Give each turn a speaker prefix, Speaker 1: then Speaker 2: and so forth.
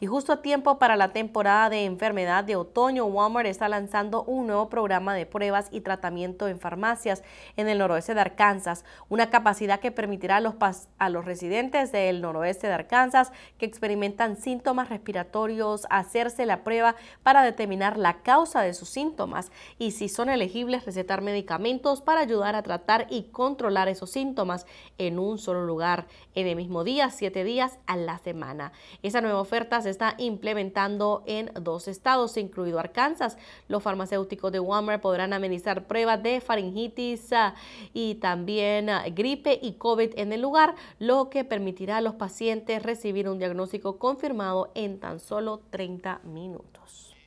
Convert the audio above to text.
Speaker 1: Y justo a tiempo para la temporada de enfermedad de otoño, Walmart está lanzando un nuevo programa de pruebas y tratamiento en farmacias en el noroeste de Arkansas, una capacidad que permitirá a los, a los residentes del noroeste de Arkansas que experimentan síntomas respiratorios hacerse la prueba para determinar la causa de sus síntomas y si son elegibles recetar medicamentos para ayudar a tratar y controlar esos síntomas en un solo lugar, en el mismo día, siete días a la semana. Esa nueva oferta se está implementando en dos estados, incluido Arkansas. Los farmacéuticos de Walmart podrán amenizar pruebas de faringitis ah, y también ah, gripe y COVID en el lugar, lo que permitirá a los pacientes recibir un diagnóstico confirmado en tan solo 30 minutos.